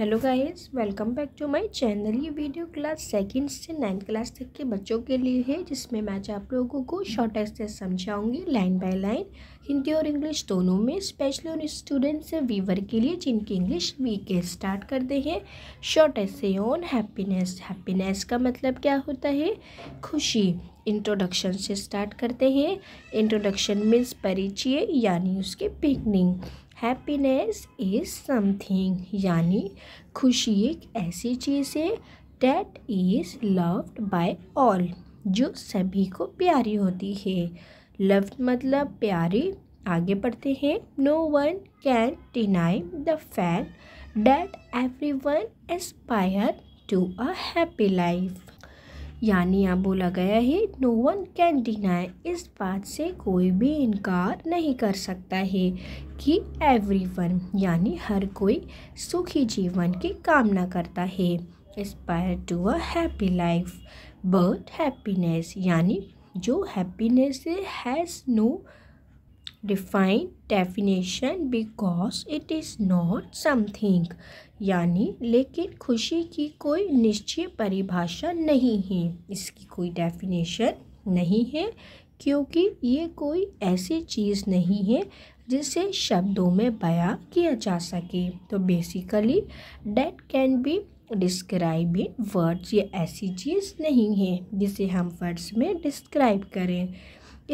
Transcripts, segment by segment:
Hello guys welcome back to my channel ये video class second से ninth class तक के बच्चों के लिए है जिसमें मैं आज आप लोगों को शॉर्ट एक्सेस समझाऊंगी लाइन बाय लाइन हिंदी और इंग्लिश दोनों में स्पेशली उन स्टूडेंट्स वीवर के लिए जिनकी इंग्लिश वीक है स्टार्ट करते हैं शॉर्ट ऐसे ऑन हैप्पीनेस हैप्पीनेस का मतलब क्या होता है खुशी इंट्रोडक्शन से स्टार्ट करते हैं इंट्रोडक्शन मीन्स परिचय यानी उसके बिगनिंग हैप्पीनेस इज़ समथिंग यानी खुशी एक ऐसी चीज़ है that is loved by all जो सभी को प्यारी होती है लव्ड मतलब प्यारी आगे बढ़ते हैं no one can deny the fact that every one aspire to a happy life यानी यहाँ बोला गया है नो वन कैन डिनाई इस बात से कोई भी इनकार नहीं कर सकता है कि एवरीवन यानी हर कोई सुखी जीवन की कामना करता है aspire to a happy life but happiness यानी जो happiness has no defined definition because it is not something यानी लेकिन खुशी की कोई निश्चय परिभाषा नहीं है इसकी कोई डेफिनेशन नहीं है क्योंकि ये कोई ऐसी चीज़ नहीं है जिसे शब्दों में बयां किया जा सके तो basically that can be describe in words ये ऐसी चीज़ नहीं है जिसे हम वर्ड्स में डिस्क्राइब करें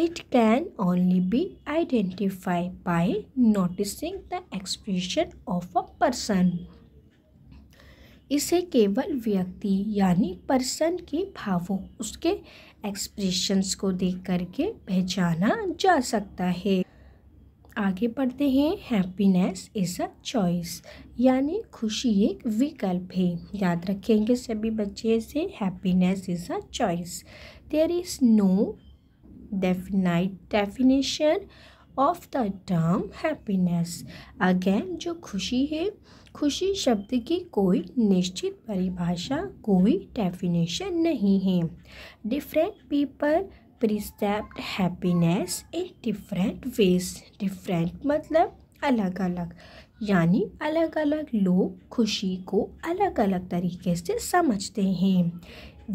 It can only be identified by noticing the expression of a person. इसे केवल व्यक्ति यानी पर्सन के भावों उसके एक्सप्रेशंस को देख करके पहचाना जा सकता है आगे पढ़ते हैं हैप्पीनेस इज़ अ चॉइस यानी खुशी एक विकल्प है याद रखेंगे सभी बच्चे से happiness is a choice there is no definite definition of the term happiness again जो खुशी है खुशी शब्द की कोई निश्चित परिभाषा कोई डेफिनेशन नहीं है different people perceive happiness in different ways different मतलब अलग अलग यानी अलग अलग लोग खुशी को अलग अलग तरीके से समझते हैं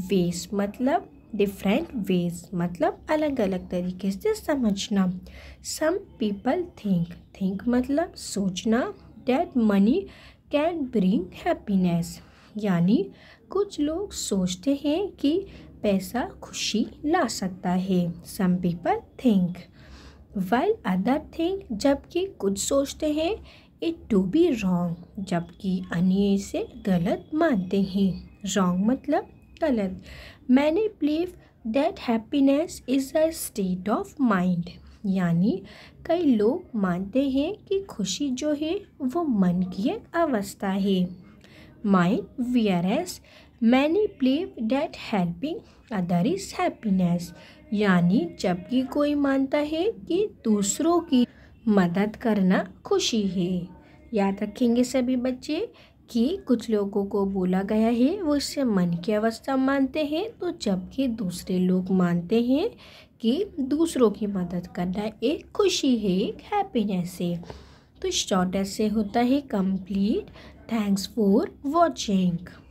वेस मतलब डिफरेंट वेज मतलब अलग अलग तरीके से समझना सम पीपल थिंक थिंक मतलब सोचना that money can bring happiness यानी कुछ लोग सोचते हैं कि पैसा खुशी ला सकता है some people think while other think जबकि कुछ सोचते हैं इट टू बी रॉन्ग जबकि अन्य इसे गलत मानते हैं रॉन्ग मतलब तलत मैंने believe that happiness is a state of mind यानी कई लोग मानते हैं कि खुशी जो है वो मन की एक अवस्था है mind whereas many believe that helping other is happiness यानी जबकि कोई मानता है कि दूसरों की मदद करना खुशी है याद रखेंगे सभी बच्चे कि कुछ लोगों को बोला गया है वो इसे मन की अवस्था मानते हैं तो जबकि दूसरे लोग मानते हैं कि दूसरों की मदद करना एक खुशी है एक हैप्पीनेस है तो शॉर्ट ऐसे होता है कंप्लीट थैंक्स फॉर वॉचिंग